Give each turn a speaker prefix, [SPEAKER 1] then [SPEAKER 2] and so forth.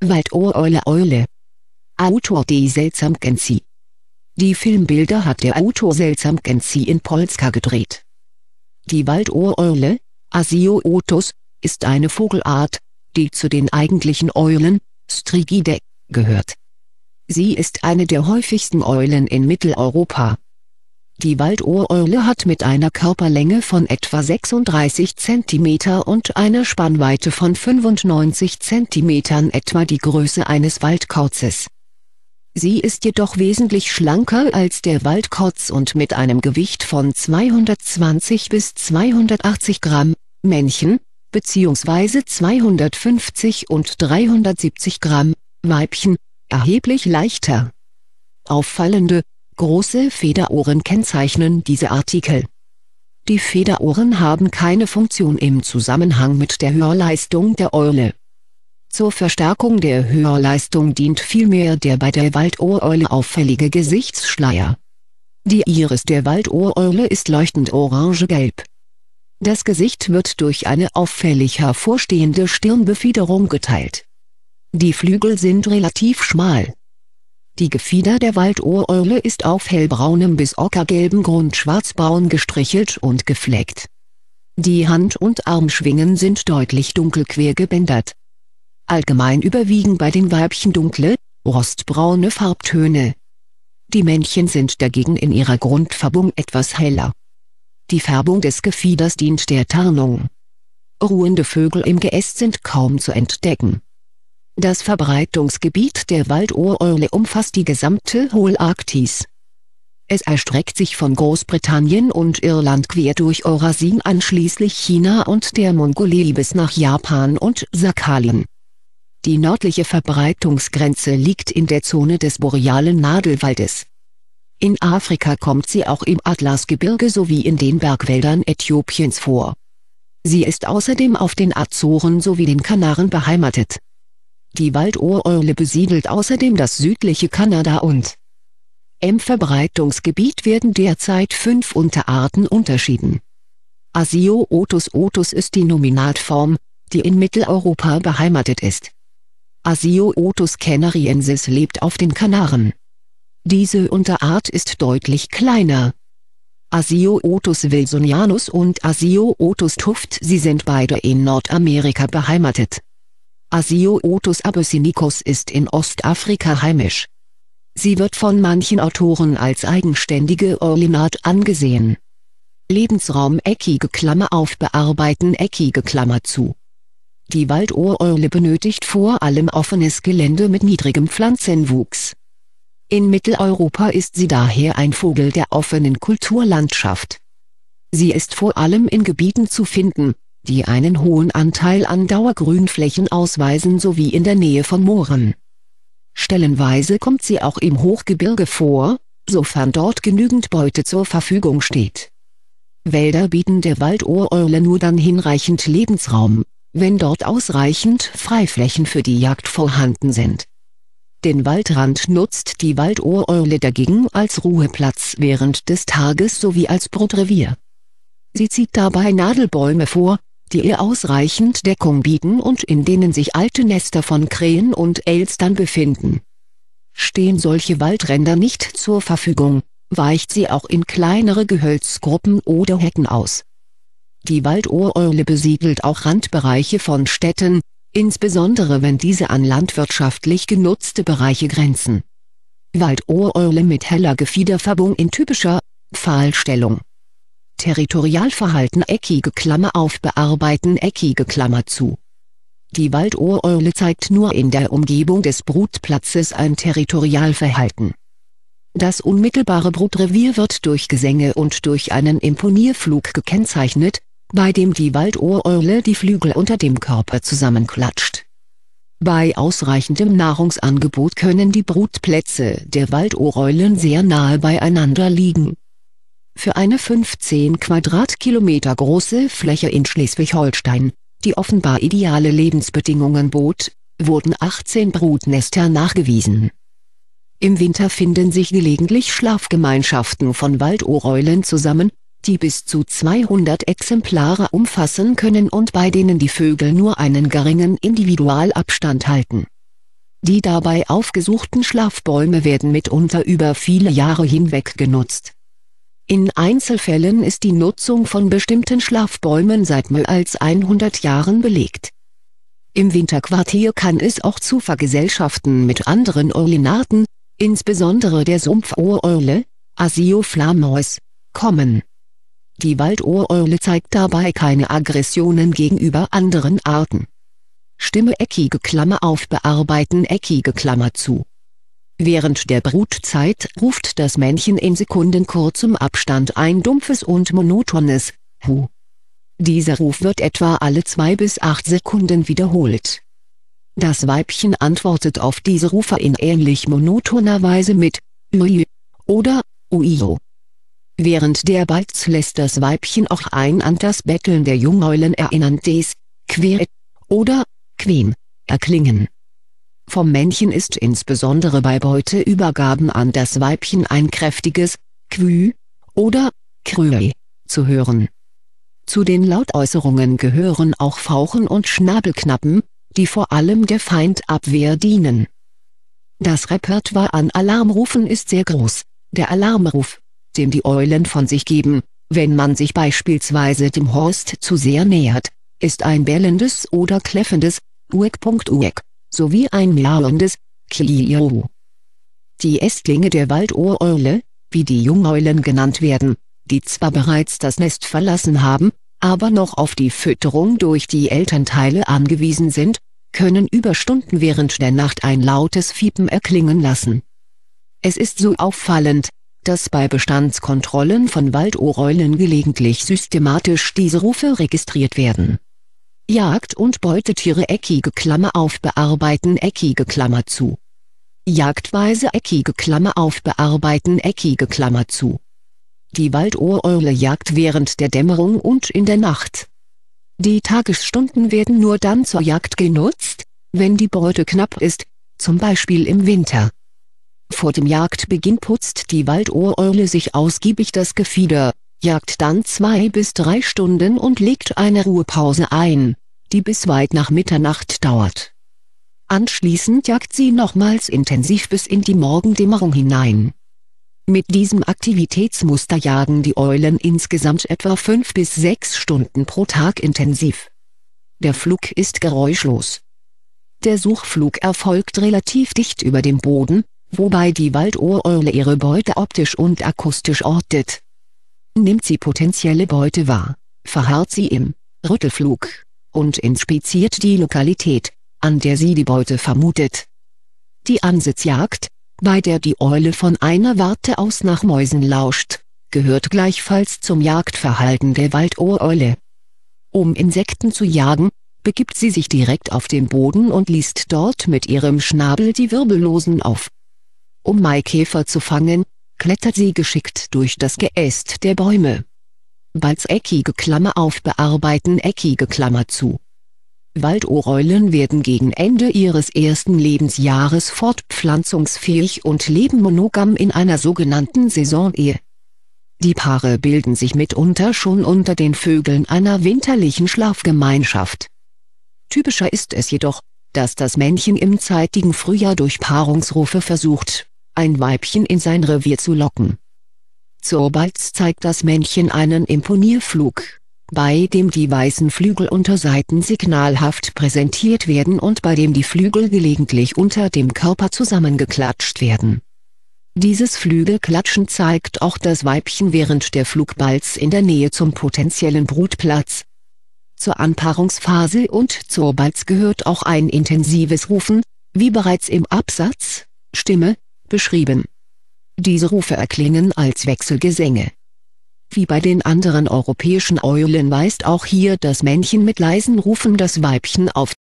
[SPEAKER 1] Waldohreule Eule. Autor D. Seltsamkenzi. Die Filmbilder hat der Autor Seltsamkenzi in Polska gedreht. Die Waldohreule, Asiootus, ist eine Vogelart, die zu den eigentlichen Eulen, Strigidae, gehört. Sie ist eine der häufigsten Eulen in Mitteleuropa die Waldohreule hat mit einer Körperlänge von etwa 36 cm und einer Spannweite von 95 cm etwa die Größe eines Waldkauzes. Sie ist jedoch wesentlich schlanker als der Waldkauz und mit einem Gewicht von 220 bis 280 Gramm, Männchen, bzw. 250 und 370 Gramm, Weibchen, erheblich leichter. Auffallende, Große Federohren kennzeichnen diese Artikel. Die Federohren haben keine Funktion im Zusammenhang mit der Hörleistung der Eule. Zur Verstärkung der Hörleistung dient vielmehr der bei der Waldohreule auffällige Gesichtsschleier. Die Iris der Waldohreule ist leuchtend orange-gelb. Das Gesicht wird durch eine auffällig hervorstehende Stirnbefiederung geteilt. Die Flügel sind relativ schmal die Gefieder der Waldohreule ist auf hellbraunem bis ockergelbem Grund schwarzbraun gestrichelt und gefleckt. Die Hand- und Armschwingen sind deutlich dunkelquer gebändert. Allgemein überwiegen bei den Weibchen dunkle, rostbraune Farbtöne. Die Männchen sind dagegen in ihrer Grundfärbung etwas heller. Die Färbung des Gefieders dient der Tarnung. Ruhende Vögel im Geäst sind kaum zu entdecken das Verbreitungsgebiet der Waldohreule umfasst die gesamte Holarktis. Es erstreckt sich von Großbritannien und Irland quer durch Eurasien anschließend China und der Mongolei bis nach Japan und Sakhalien. Die nördliche Verbreitungsgrenze liegt in der Zone des borealen Nadelwaldes. In Afrika kommt sie auch im Atlasgebirge sowie in den Bergwäldern Äthiopiens vor. Sie ist außerdem auf den Azoren sowie den Kanaren beheimatet die Waldohreule besiedelt außerdem das südliche Kanada und im Verbreitungsgebiet werden derzeit fünf Unterarten unterschieden. Asio otus otus ist die Nominatform, die in Mitteleuropa beheimatet ist. Asio otus canariensis lebt auf den Kanaren. Diese Unterart ist deutlich kleiner. Asio otus wilsonianus und Asio otus tuft sie sind beide in Nordamerika beheimatet. Asiotus abyssinicus ist in Ostafrika heimisch. Sie wird von manchen Autoren als eigenständige Orlinat angesehen. Lebensraum eckige Klammer auf bearbeiten eckige Klammer zu. Die Waldohreule benötigt vor allem offenes Gelände mit niedrigem Pflanzenwuchs. In Mitteleuropa ist sie daher ein Vogel der offenen Kulturlandschaft. Sie ist vor allem in Gebieten zu finden, die einen hohen Anteil an Dauergrünflächen ausweisen sowie in der Nähe von Mooren. Stellenweise kommt sie auch im Hochgebirge vor, sofern dort genügend Beute zur Verfügung steht. Wälder bieten der Waldohreule nur dann hinreichend Lebensraum, wenn dort ausreichend Freiflächen für die Jagd vorhanden sind. Den Waldrand nutzt die Waldohreule dagegen als Ruheplatz während des Tages sowie als Brutrevier. Sie zieht dabei Nadelbäume vor, die ihr ausreichend Deckung bieten und in denen sich alte Nester von Krähen und Elstern befinden. Stehen solche Waldränder nicht zur Verfügung, weicht sie auch in kleinere Gehölzgruppen oder Hecken aus. Die Waldohreule besiedelt auch Randbereiche von Städten, insbesondere wenn diese an landwirtschaftlich genutzte Bereiche grenzen. Waldohreule mit heller Gefiederfärbung in typischer Pfahlstellung Territorialverhalten eckige Klammer auf bearbeiten eckige Klammer zu. Die Waldohreule zeigt nur in der Umgebung des Brutplatzes ein Territorialverhalten. Das unmittelbare Brutrevier wird durch Gesänge und durch einen Imponierflug gekennzeichnet, bei dem die Waldohreule die Flügel unter dem Körper zusammenklatscht. Bei ausreichendem Nahrungsangebot können die Brutplätze der Waldohreulen sehr nahe beieinander liegen für eine 15 Quadratkilometer große Fläche in Schleswig-Holstein, die offenbar ideale Lebensbedingungen bot, wurden 18 Brutnester nachgewiesen. Im Winter finden sich gelegentlich Schlafgemeinschaften von Waldohreulen zusammen, die bis zu 200 Exemplare umfassen können und bei denen die Vögel nur einen geringen Individualabstand halten. Die dabei aufgesuchten Schlafbäume werden mitunter über viele Jahre hinweg genutzt in Einzelfällen ist die Nutzung von bestimmten Schlafbäumen seit mehr als 100 Jahren belegt. Im Winterquartier kann es auch zu Vergesellschaften mit anderen Eulenarten, insbesondere der Sumpfohreule, Asioflameus, kommen. Die Waldohreule zeigt dabei keine Aggressionen gegenüber anderen Arten. Stimme eckige Klammer auf bearbeiten eckige Klammer zu Während der Brutzeit ruft das Männchen in sekundenkurzem Abstand ein dumpfes und monotones Hu. Dieser Ruf wird etwa alle zwei bis acht Sekunden wiederholt. Das Weibchen antwortet auf diese Rufe in ähnlich monotoner Weise mit Ui oder Uio. Während der Balz lässt das Weibchen auch ein an das Betteln der Jungeulen erinnerndes Quer oder Quem erklingen. Vom Männchen ist insbesondere bei Beuteübergaben an das Weibchen ein kräftiges Quü oder Krü zu hören. Zu den Lautäußerungen gehören auch Fauchen und Schnabelknappen, die vor allem der Feindabwehr dienen. Das Repertoire an Alarmrufen ist sehr groß. Der Alarmruf, den die Eulen von sich geben, wenn man sich beispielsweise dem Horst zu sehr nähert, ist ein bellendes oder kläffendes Uek.uek sowie ein miauendes Kiiru. Die Ästlinge der Waldohreule, wie die Jungeulen genannt werden, die zwar bereits das Nest verlassen haben, aber noch auf die Fütterung durch die Elternteile angewiesen sind, können über Stunden während der Nacht ein lautes Fiepen erklingen lassen. Es ist so auffallend, dass bei Bestandskontrollen von Waldohreulen gelegentlich systematisch diese Rufe registriert werden Jagd- und Beutetiere eckige Klammer auf bearbeiten eckige Klammer zu. Jagdweise eckige Klammer auf bearbeiten eckige Klammer zu. Die Waldohreule jagt während der Dämmerung und in der Nacht. Die Tagesstunden werden nur dann zur Jagd genutzt, wenn die Beute knapp ist, zum Beispiel im Winter. Vor dem Jagdbeginn putzt die Waldohreule sich ausgiebig das Gefieder, jagt dann zwei bis drei Stunden und legt eine Ruhepause ein, die bis weit nach Mitternacht dauert. Anschließend jagt sie nochmals intensiv bis in die Morgendämmerung hinein. Mit diesem Aktivitätsmuster jagen die Eulen insgesamt etwa fünf bis sechs Stunden pro Tag intensiv. Der Flug ist geräuschlos. Der Suchflug erfolgt relativ dicht über dem Boden, wobei die Waldohreule ihre Beute optisch und akustisch ortet nimmt sie potenzielle Beute wahr, verharrt sie im Rüttelflug und inspiziert die Lokalität, an der sie die Beute vermutet. Die Ansitzjagd, bei der die Eule von einer Warte aus nach Mäusen lauscht, gehört gleichfalls zum Jagdverhalten der Waldohreule. Um Insekten zu jagen, begibt sie sich direkt auf den Boden und liest dort mit ihrem Schnabel die Wirbellosen auf. Um Maikäfer zu fangen, klettert sie geschickt durch das Geäst der Bäume. Balz eckige Klammer auf bearbeiten eckige Klammer zu. Waldohreulen werden gegen Ende ihres ersten Lebensjahres fortpflanzungsfähig und leben monogam in einer sogenannten Saisonehe. Die Paare bilden sich mitunter schon unter den Vögeln einer winterlichen Schlafgemeinschaft. Typischer ist es jedoch, dass das Männchen im zeitigen Frühjahr durch Paarungsrufe versucht, ein Weibchen in sein Revier zu locken. Zorbalz zeigt das Männchen einen Imponierflug, bei dem die weißen Flügelunterseiten signalhaft präsentiert werden und bei dem die Flügel gelegentlich unter dem Körper zusammengeklatscht werden. Dieses Flügelklatschen zeigt auch das Weibchen während der Flugbalz in der Nähe zum potenziellen Brutplatz. Zur Anpaarungsphase und zur Balz gehört auch ein intensives Rufen, wie bereits im Absatz, Stimme, beschrieben. Diese Rufe erklingen als Wechselgesänge. Wie bei den anderen europäischen Eulen weist auch hier das Männchen mit leisen Rufen das Weibchen auf